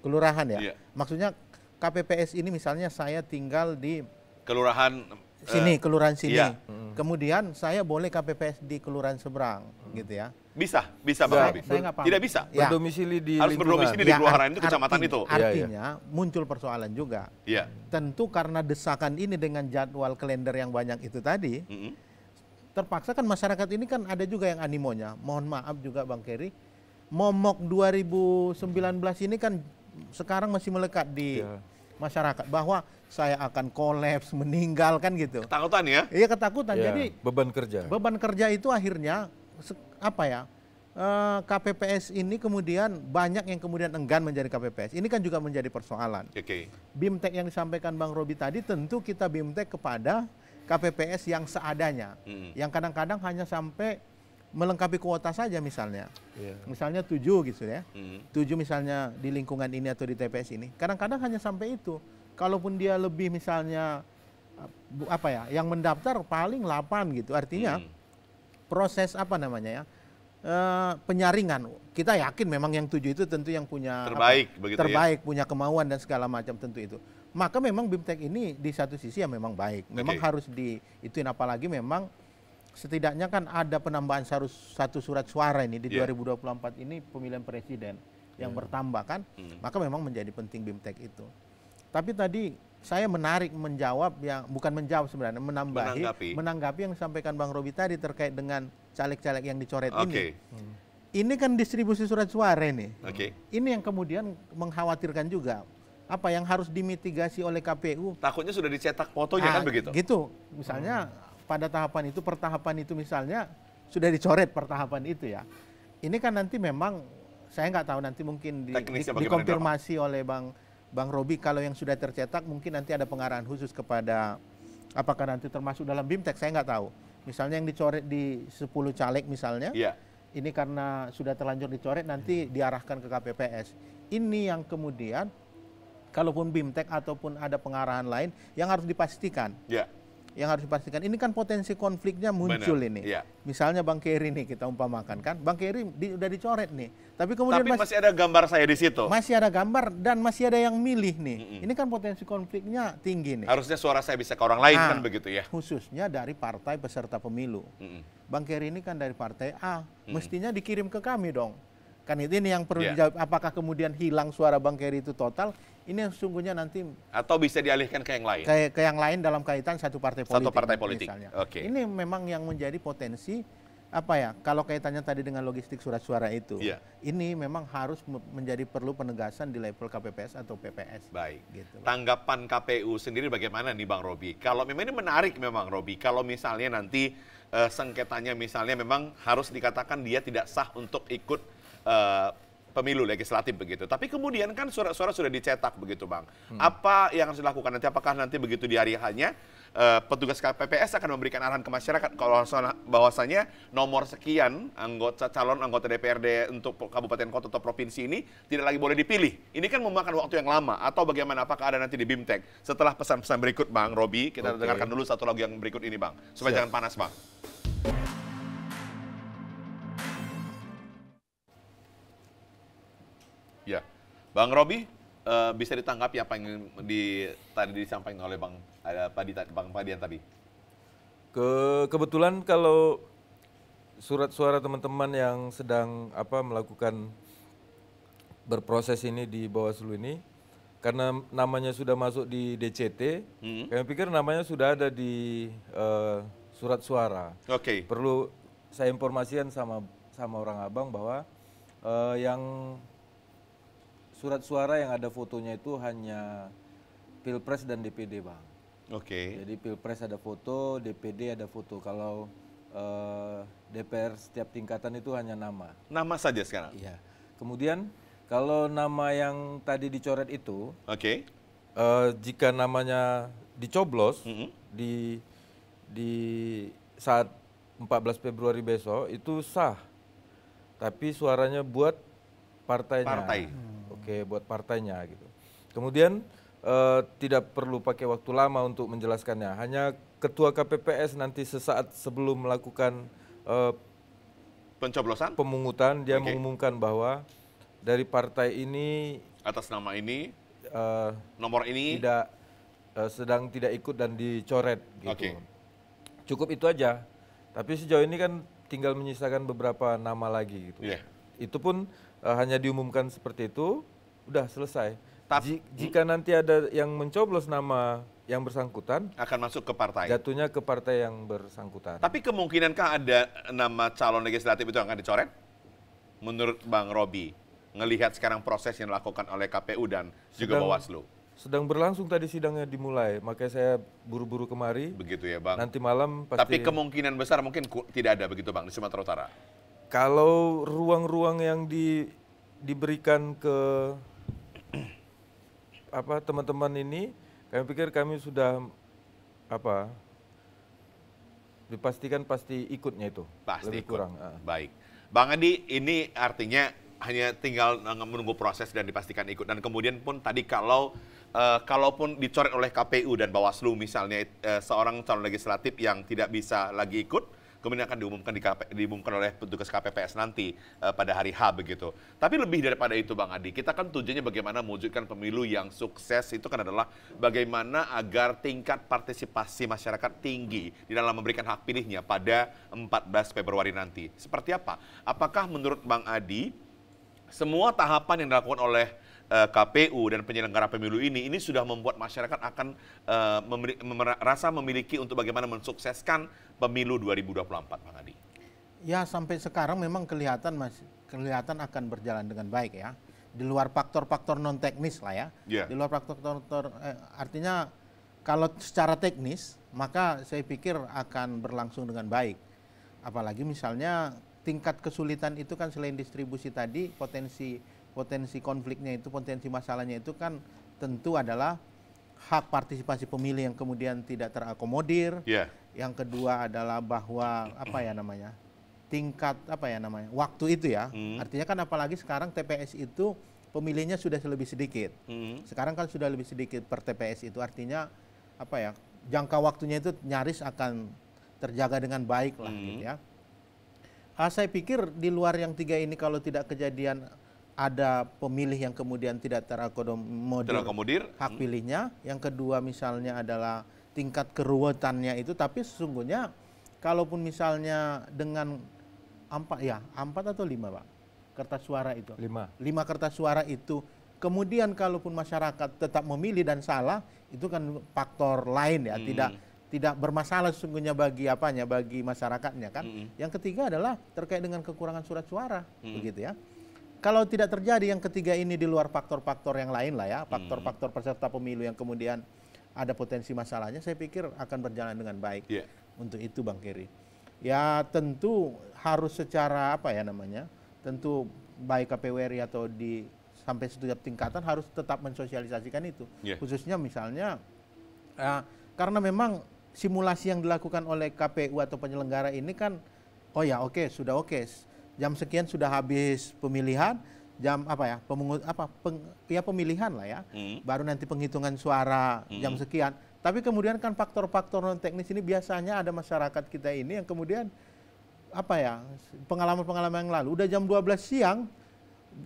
kelurahan ya iya. maksudnya KPPS ini misalnya saya tinggal di kelurahan sini uh, kelurahan sini iya. kemudian saya boleh KPPS di kelurahan seberang hmm. gitu ya bisa, bisa Bang Habib. Tidak bisa. Ya. Berdomisili di harus berdomisili di ya, kelurahan ya, itu kecamatan arti, itu. Artinya ya, ya. muncul persoalan juga. Ya. Tentu karena desakan ini dengan jadwal kalender yang banyak itu tadi, mm -hmm. terpaksa kan masyarakat ini kan ada juga yang animonya. Mohon maaf juga Bang Keri, momok 2019 ini kan sekarang masih melekat di ya. masyarakat bahwa saya akan kolaps, meninggalkan gitu. Ketakutan ya? Iya ketakutan. Ya, Jadi beban kerja. Beban kerja itu akhirnya apa ya eh, KPPS ini kemudian banyak yang kemudian enggan menjadi KPPS. Ini kan juga menjadi persoalan. Okay. BIMTEK yang disampaikan Bang Robi tadi tentu kita BIMTEK kepada KPPS yang seadanya, hmm. yang kadang-kadang hanya sampai melengkapi kuota saja misalnya. Yeah. Misalnya tujuh gitu ya. hmm. Tujuh misalnya di lingkungan ini atau di TPS ini. Kadang-kadang hanya sampai itu. Kalaupun dia lebih misalnya eh, apa ya, yang mendaftar paling 8 gitu. Artinya Hmm proses apa namanya ya e, penyaringan. Kita yakin memang yang tujuh itu tentu yang punya terbaik, apa, begitu ya. terbaik, ya? punya kemauan dan segala macam tentu itu. Maka memang bimtek ini di satu sisi ya memang baik, memang okay. harus di ituin apalagi memang setidaknya kan ada penambahan satu, satu surat suara ini di yeah. 2024 ini pemilihan presiden yang hmm. bertambah kan, hmm. maka memang menjadi penting bimtek itu. Tapi tadi saya menarik menjawab yang bukan menjawab sebenarnya menambahi menanggapi, menanggapi yang disampaikan Bang Robi tadi terkait dengan caleg-caleg yang dicoret okay. ini. Hmm. Ini kan distribusi surat suara ini. Okay. Ini yang kemudian mengkhawatirkan juga apa yang harus dimitigasi oleh KPU. Takutnya sudah dicetak fotonya nah, kan ah, begitu. Gitu. Misalnya hmm. pada tahapan itu pertahapan itu misalnya sudah dicoret pertahapan itu ya. Ini kan nanti memang saya nggak tahu nanti mungkin di, di, dikonfirmasi oleh Bang Bang Robi kalau yang sudah tercetak mungkin nanti ada pengarahan khusus kepada apakah nanti termasuk dalam BIMTEK saya nggak tahu. Misalnya yang dicoret di 10 caleg misalnya, Iya. ini karena sudah terlanjur dicoret nanti diarahkan ke KPPS. Ini yang kemudian kalaupun BIMTEK ataupun ada pengarahan lain yang harus dipastikan. Iya yang harus dipastikan ini kan potensi konfliknya muncul Bener. ini. Ya. Misalnya Bang Keri nih kita umpamakan kan, Bang Keri di, udah dicoret nih. Tapi kemudian Tapi masih, masih ada gambar saya di situ. Masih ada gambar dan masih ada yang milih nih. Mm -mm. Ini kan potensi konfliknya tinggi nih. Harusnya suara saya bisa ke orang lain nah, kan begitu ya. Khususnya dari partai peserta pemilu. Mm -mm. Bang Keri ini kan dari partai A, mm -mm. mestinya dikirim ke kami dong. Kan itu ini yang perlu yeah. dijawab apakah kemudian hilang suara Bang Keri itu total ini yang sesungguhnya nanti atau bisa dialihkan ke yang lain. Ke, ke yang lain dalam kaitan satu partai politik. Satu partai politik. Misalnya. Okay. Ini memang yang menjadi potensi apa ya? Kalau kaitannya tadi dengan logistik surat suara itu, yeah. ini memang harus menjadi perlu penegasan di level KPPS atau PPS. Baik. Gitu. Tanggapan KPU sendiri bagaimana nih Bang Robi? Kalau memang ini menarik memang Robi. Kalau misalnya nanti uh, sengketanya misalnya memang harus dikatakan dia tidak sah untuk ikut uh, pemilu legislatif begitu. Tapi kemudian kan suara-suara sudah dicetak begitu, Bang. Hmm. Apa yang harus dilakukan nanti? Apakah nanti begitu di hari hanya uh, petugas KPPS akan memberikan arahan ke masyarakat kalau bahwasanya nomor sekian anggota calon anggota DPRD untuk kabupaten kota atau provinsi ini tidak lagi boleh dipilih. Ini kan memakan waktu yang lama atau bagaimana apakah ada nanti di BIMTEK? Setelah pesan-pesan berikut Bang Robi, kita okay. dengarkan dulu satu lagu yang berikut ini, Bang. Supaya Siap. jangan panas, Bang. Ya, Bang Robi uh, bisa ditanggapi apa yang di, tadi disampaikan oleh Bang ada eh, Padi Bang Padian tadi. Ke kebetulan kalau surat suara teman-teman yang sedang apa melakukan berproses ini di Bawaslu ini karena namanya sudah masuk di DCT, hmm. kami pikir namanya sudah ada di uh, surat suara. Oke. Okay. Perlu saya informasikan sama sama orang abang bahwa uh, yang surat suara yang ada fotonya itu hanya pilpres dan DPD bang. Oke. Okay. Jadi pilpres ada foto, DPD ada foto. Kalau uh, eh, DPR setiap tingkatan itu hanya nama. Nama saja sekarang. Iya. Kemudian kalau nama yang tadi dicoret itu, oke. Okay. Uh, eh, jika namanya dicoblos mm -hmm. di di saat 14 Februari besok itu sah, tapi suaranya buat partainya. Partai. Hmm oke buat partainya gitu. Kemudian uh, tidak perlu pakai waktu lama untuk menjelaskannya. Hanya ketua KPPS nanti sesaat sebelum melakukan uh, pencoblosan pemungutan dia okay. mengumumkan bahwa dari partai ini atas nama ini uh, nomor ini tidak uh, sedang tidak ikut dan dicoret gitu. Okay. Cukup itu aja. Tapi sejauh ini kan tinggal menyisakan beberapa nama lagi gitu. Yeah. Itu pun uh, hanya diumumkan seperti itu udah selesai. Tapi hmm? jika nanti ada yang mencoblos nama yang bersangkutan akan masuk ke partai. Jatuhnya ke partai yang bersangkutan. Tapi kemungkinankah ada nama calon legislatif itu yang akan dicoret? Menurut Bang Robi, ngelihat sekarang proses yang dilakukan oleh KPU dan sedang, juga Bawaslu. Sedang berlangsung tadi sidangnya dimulai, makanya saya buru-buru kemari. Begitu ya, Bang. Nanti malam pasti Tapi kemungkinan besar mungkin tidak ada begitu, Bang, di Sumatera Utara. Kalau ruang-ruang yang di diberikan ke apa teman-teman ini kami pikir kami sudah apa dipastikan pasti ikutnya itu. Pasti lebih ikut. kurang. Ah. Baik. Bang Andi, ini artinya hanya tinggal menunggu proses dan dipastikan ikut dan kemudian pun tadi kalau uh, kalaupun dicoret oleh KPU dan Bawaslu misalnya uh, seorang calon legislatif yang tidak bisa lagi ikut kemudian akan diumumkan di KP, diumumkan oleh petugas KPPS nanti uh, pada hari H begitu. Tapi lebih daripada itu Bang Adi, kita kan tujuannya bagaimana mewujudkan pemilu yang sukses itu kan adalah bagaimana agar tingkat partisipasi masyarakat tinggi di dalam memberikan hak pilihnya pada 14 Februari nanti. Seperti apa? Apakah menurut Bang Adi semua tahapan yang dilakukan oleh uh, eh, KPU dan penyelenggara pemilu ini ini sudah membuat masyarakat akan uh, eh, merasa memiliki untuk bagaimana mensukseskan pemilu 2024 Bang Adi. Ya sampai sekarang memang kelihatan masih kelihatan akan berjalan dengan baik ya. Di luar faktor-faktor non teknis lah ya. Yeah. Di luar faktor-faktor eh, artinya kalau secara teknis maka saya pikir akan berlangsung dengan baik. Apalagi misalnya tingkat kesulitan itu kan selain distribusi tadi potensi potensi konfliknya itu, potensi masalahnya itu kan tentu adalah hak partisipasi pemilih yang kemudian tidak terakomodir. Yeah. Yang kedua adalah bahwa apa ya namanya? tingkat apa ya namanya? waktu itu ya. Mm. Artinya kan apalagi sekarang TPS itu pemilihnya sudah lebih sedikit. Mm. Sekarang kan sudah lebih sedikit per TPS itu artinya apa ya? jangka waktunya itu nyaris akan terjaga dengan baik lah mm. gitu hmm. ya. Ah, saya pikir di luar yang tiga ini kalau tidak kejadian ada pemilih yang kemudian tidak terakomodir, hak hmm. pilihnya. Yang kedua misalnya adalah tingkat keruwetannya itu. Tapi sesungguhnya kalaupun misalnya dengan empat ya empat atau lima pak kertas suara itu. Lima. Lima kertas suara itu. Kemudian kalaupun masyarakat tetap memilih dan salah itu kan faktor lain ya hmm. tidak tidak bermasalah sesungguhnya bagi apanya bagi masyarakatnya kan. Hmm. Yang ketiga adalah terkait dengan kekurangan surat suara hmm. begitu ya. Kalau tidak terjadi yang ketiga ini di luar faktor-faktor yang lain lah ya, hmm. faktor-faktor peserta pemilu yang kemudian ada potensi masalahnya, saya pikir akan berjalan dengan baik. Yeah. Untuk itu Bang Keri. Ya tentu harus secara apa ya namanya, tentu baik KPU RI atau di sampai setiap tingkatan harus tetap mensosialisasikan itu. Yeah. Khususnya misalnya, ya, karena memang simulasi yang dilakukan oleh KPU atau penyelenggara ini kan, oh ya oke okay, sudah oke. Okay jam sekian sudah habis pemilihan, jam apa ya pemungut apa peng, ya pemilihan lah ya hmm. baru nanti penghitungan suara hmm. jam sekian tapi kemudian kan faktor-faktor non teknis ini biasanya ada masyarakat kita ini yang kemudian apa ya pengalaman-pengalaman yang lalu udah jam 12 siang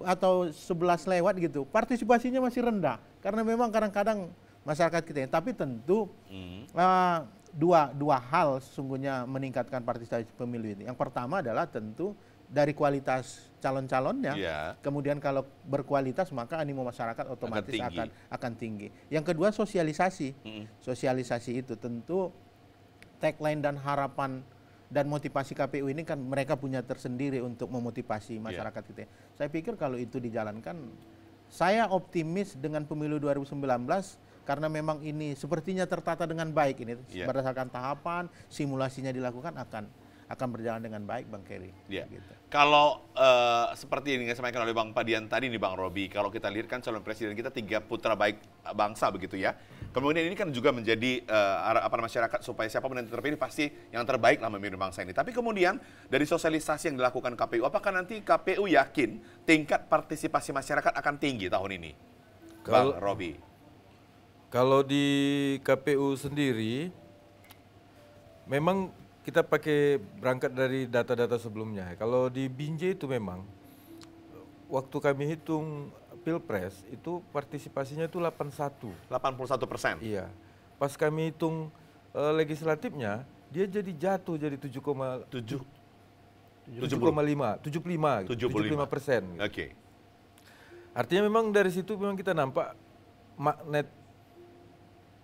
atau 11 lewat gitu partisipasinya masih rendah karena memang kadang-kadang masyarakat kita ini tapi tentu hmm. uh, dua dua hal sesungguhnya meningkatkan partisipasi pemilu ini yang pertama adalah tentu dari kualitas calon-calonnya. Yeah. Kemudian kalau berkualitas maka animo masyarakat otomatis akan tinggi. Akan, akan tinggi. Yang kedua sosialisasi. Mm. Sosialisasi itu tentu tagline dan harapan dan motivasi KPU ini kan mereka punya tersendiri untuk memotivasi iya. masyarakat yeah. gitu ya. Saya pikir kalau itu dijalankan saya optimis dengan pemilu 2019 karena memang ini sepertinya tertata dengan baik ini yeah. berdasarkan tahapan, simulasinya dilakukan akan akan berjalan dengan baik Bang Kerry. Iya. Gitu. Kalau uh, seperti yang disampaikan oleh Bang Padian tadi nih Bang Robi, kalau kita lihat kan calon presiden kita tiga putra baik eh, bangsa begitu ya. Kemudian ini kan juga menjadi uh, apa masyarakat supaya siapa pun yang terpilih pasti yang terbaik lah memimpin bangsa ini. Tapi kemudian dari sosialisasi yang dilakukan KPU, apakah nanti KPU yakin tingkat partisipasi masyarakat akan tinggi tahun ini? Bang Robi. Kalau di KPU sendiri, memang kita pakai berangkat dari data-data sebelumnya. Kalau di Binjai itu memang waktu kami hitung pilpres itu partisipasinya itu 81. 81 persen. Iya. Pas kami hitung e, legislatifnya dia jadi jatuh jadi 7,7 7,5 75 75 persen. Gitu. Oke. Okay. Artinya memang dari situ memang kita nampak magnet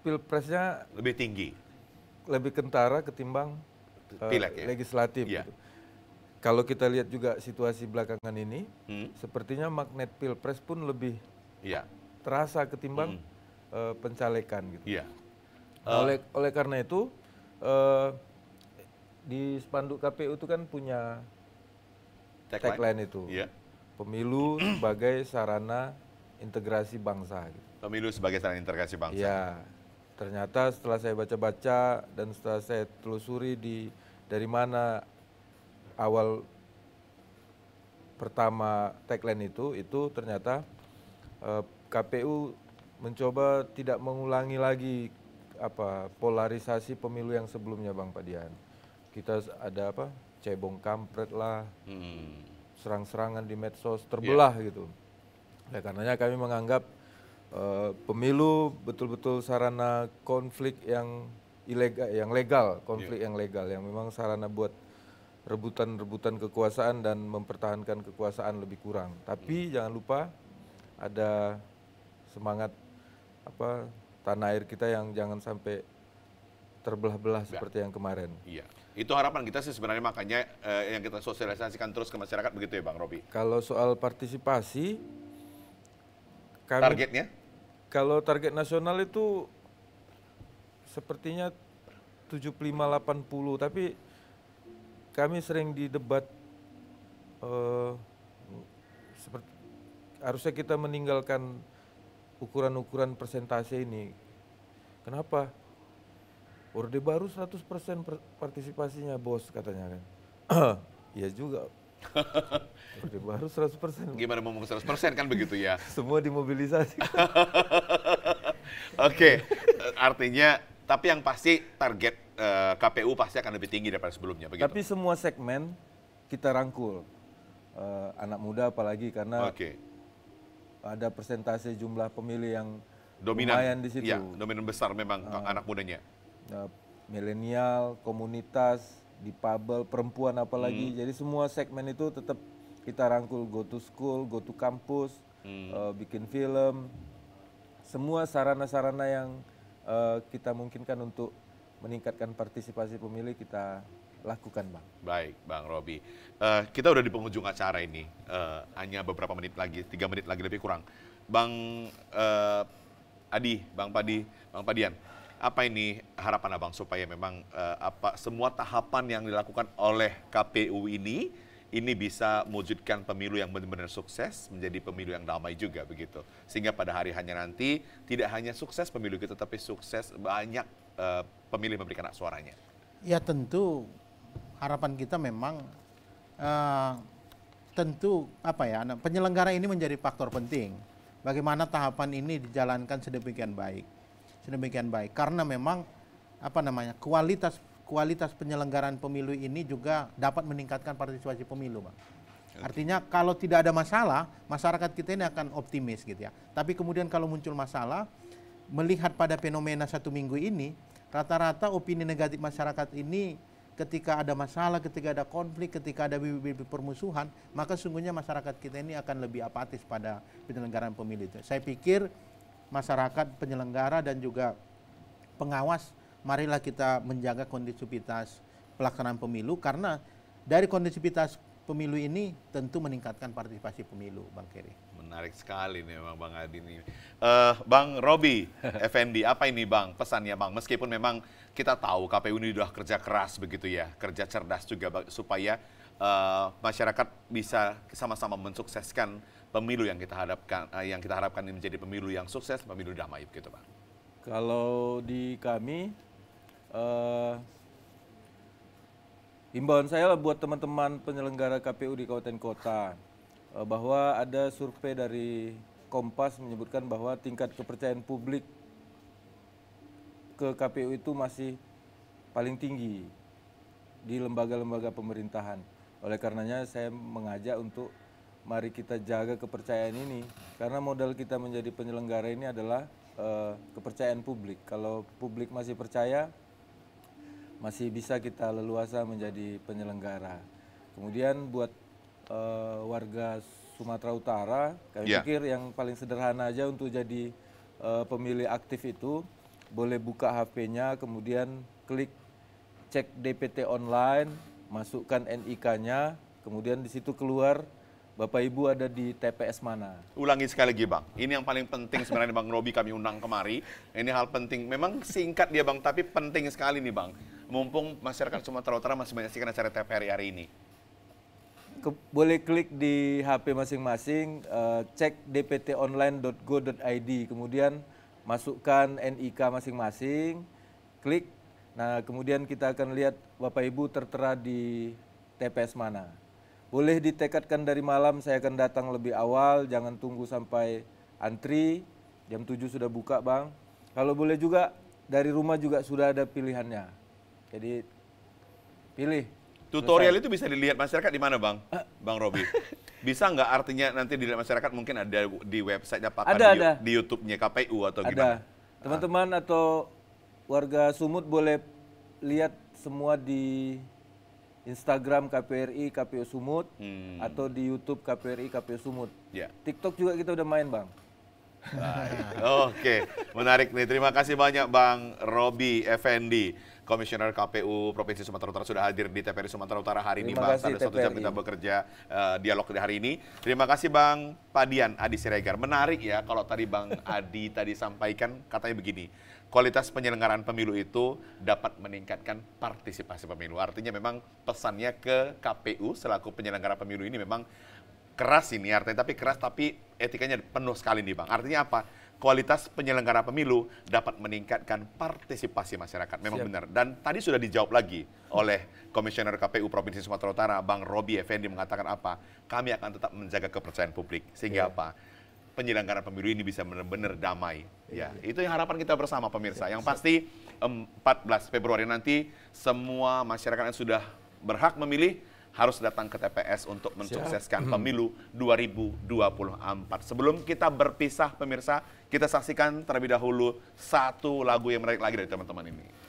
pilpresnya lebih tinggi, lebih kentara ketimbang Gitu. Eh, pilek, ya? legislatif. Ya. Gitu. Kalau kita lihat juga situasi belakangan ini, hmm. sepertinya magnet pilpres pun lebih ya. terasa ketimbang hmm. uh, pencalekan gitu. Ya. Uh. Oleh oleh karena itu uh, di spanduk KPU itu kan punya tagline, tagline itu. Ya. Pemilu sebagai sarana integrasi bangsa. Gitu. Pemilu sebagai sarana integrasi bangsa. Ya. Ternyata setelah saya baca-baca dan setelah saya telusuri di dari mana awal pertama tagline itu itu ternyata eh, KPU mencoba tidak mengulangi lagi apa polarisasi pemilu yang sebelumnya Bang Padian. Kita ada apa? cebong kampret lah. Hmm. serang-serangan di medsos iya. terbelah yeah. gitu. Ya karenanya kami menganggap eh, pemilu betul-betul sarana konflik yang ilegal yang legal, iya. konflik yeah. yang legal yang memang sarana buat rebutan-rebutan kekuasaan dan mempertahankan kekuasaan lebih kurang. Tapi yeah. jangan lupa ada semangat apa tanah air kita yang jangan sampai terbelah-belah iya. seperti yang kemarin. Iya. Itu harapan kita sih sebenarnya makanya eh, yang kita sosialisasikan terus ke masyarakat begitu ya Bang Robi. Kalau soal partisipasi kami, targetnya kalau target nasional itu sepertinya 75-80 tapi kami sering didebat uh, seperti harusnya kita meninggalkan ukuran-ukuran persentase ini. Kenapa? Orde baru 100% partisipasinya bos katanya kan. Iya juga. Orde baru 100%. Gimana mau 100% kan begitu ya? Semua dimobilisasi. Oke, okay. artinya tapi yang pasti target uh, eh, KPU pasti akan lebih tinggi daripada sebelumnya. Begitu. Tapi semua segmen kita rangkul uh, anak muda apalagi karena okay. ada persentase jumlah pemilih yang dominan lumayan di situ. Ya, dominan besar memang uh, anak mudanya. Uh, milenial, komunitas, dipabel, perempuan apalagi. Hmm. Jadi semua segmen itu tetap kita rangkul go to school, go to kampus, hmm. uh, bikin film, semua sarana-sarana yang uh, kita mungkinkan untuk meningkatkan partisipasi pemilih kita lakukan bang. Baik bang Robi, uh, eh, kita udah di penghujung acara ini, uh, hanya beberapa menit lagi, tiga menit lagi lebih kurang. Bang uh, Adi, bang Padi, bang Padian, apa ini harapan abang supaya memang uh, apa semua tahapan yang dilakukan oleh KPU ini ini bisa mewujudkan pemilu yang benar-benar sukses menjadi pemilu yang damai juga begitu. Sehingga pada hari hanya nanti tidak hanya sukses pemilu kita tapi sukses banyak uh, pemilih memberikan hak suaranya. Ya tentu harapan kita memang uh, tentu apa ya nah, penyelenggara ini menjadi faktor penting. Bagaimana tahapan ini dijalankan sedemikian baik. Sedemikian baik karena memang apa namanya kualitas kualitas penyelenggaraan pemilu ini juga dapat meningkatkan partisipasi pemilu, Bang. Okay. Artinya kalau tidak ada masalah, masyarakat kita ini akan optimis gitu ya. Tapi kemudian kalau muncul masalah, melihat pada fenomena satu minggu ini, rata-rata opini negatif masyarakat ini ketika ada masalah, ketika ada konflik, ketika ada bibit-bibit permusuhan, maka sungguhnya masyarakat kita ini akan lebih apatis pada penyelenggaraan pemilu itu. Saya pikir masyarakat penyelenggara dan juga pengawas marilah kita menjaga kondisivitas pelaksanaan pemilu karena dari kondisivitas pemilu ini tentu meningkatkan partisipasi pemilu, Bang Keri. Menarik sekali nih memang Bang Adi ini. Uh, eh, bang Robi, Effendi, apa ini Bang pesannya Bang? Meskipun memang kita tahu KPU ini sudah kerja keras begitu ya, kerja cerdas juga supaya uh, masyarakat bisa sama-sama mensukseskan pemilu yang kita harapkan, uh, eh, yang kita harapkan ini menjadi pemilu yang sukses, pemilu damai begitu Bang. Kalau di kami uh, himbauan saya buat teman-teman penyelenggara KPU di kabupaten kota uh, bahwa ada survei dari Kompas menyebutkan bahwa tingkat kepercayaan publik ke KPU itu masih paling tinggi di lembaga-lembaga pemerintahan. Oleh karenanya saya mengajak untuk mari kita jaga kepercayaan ini karena modal kita menjadi penyelenggara ini adalah uh, kepercayaan publik. Kalau publik masih percaya, masih bisa kita leluasa menjadi penyelenggara. Kemudian buat uh, warga Sumatera Utara, kami yeah. pikir yang paling sederhana aja untuk jadi uh, pemilih aktif itu boleh buka HP-nya, kemudian klik cek DPT online, masukkan NIK-nya, kemudian di situ keluar Bapak Ibu ada di TPS mana? Ulangi sekali lagi Bang, ini yang paling penting sebenarnya Bang Robi kami undang kemari. Ini hal penting, memang singkat dia Bang, tapi penting sekali nih Bang mumpung masyarakat Sumatera Utara masih menyaksikan acara TVRI hari ini? Ke, boleh klik di HP masing-masing, uh, cek dptonline.go.id, kemudian masukkan NIK masing-masing, klik. Nah, kemudian kita akan lihat Bapak Ibu tertera di TPS mana. Boleh ditekatkan dari malam, saya akan datang lebih awal, jangan tunggu sampai antri. Jam 7 sudah buka, Bang. Kalau boleh juga dari rumah juga sudah ada pilihannya. Jadi pilih. Tutorial Selesai. itu bisa dilihat masyarakat di mana, Bang? Uh. Bang Robi. bisa nggak artinya nanti dilihat masyarakat mungkin ada di website Pak ada, di, ada. di YouTube-nya KPU atau ada. gimana? Teman-teman ah. atau warga Sumut boleh lihat semua di Instagram KPRI KPU Sumut hmm. atau di YouTube KPRI KPU Sumut. Yeah. TikTok juga kita udah main, Bang. Oke, okay. menarik nih. Terima kasih banyak Bang Robi Effendi. Komisioner KPU Provinsi Sumatera Utara sudah hadir di TPRI Sumatera Utara hari Terima ini, Bang. kasih. satu jam kita bekerja uh, dialog di hari ini. Terima kasih, Bang Padian Adi Siregar. Menarik ya kalau tadi Bang Adi tadi sampaikan katanya begini, kualitas penyelenggaraan pemilu itu dapat meningkatkan partisipasi pemilu. Artinya memang pesannya ke KPU selaku penyelenggara pemilu ini memang keras ini artinya tapi keras tapi etikanya penuh sekali nih Bang. Artinya apa? kualitas penyelenggara pemilu dapat meningkatkan partisipasi masyarakat. Memang Siap. benar. Dan tadi sudah dijawab lagi oleh Komisioner KPU Provinsi Sumatera Utara, Bang Robi Effendi mengatakan apa? Kami akan tetap menjaga kepercayaan publik. Sehingga yeah. apa? penyelenggara pemilu ini bisa benar-benar damai. Iya. Ya, itu yang harapan kita bersama pemirsa. Iya. Yang pasti 14 Februari nanti semua masyarakat yang sudah berhak memilih harus datang ke TPS untuk mensukseskan Siap. Hmm. pemilu 2024. Sebelum kita berpisah pemirsa, kita saksikan terlebih dahulu satu lagu yang menarik lagi dari teman-teman ini.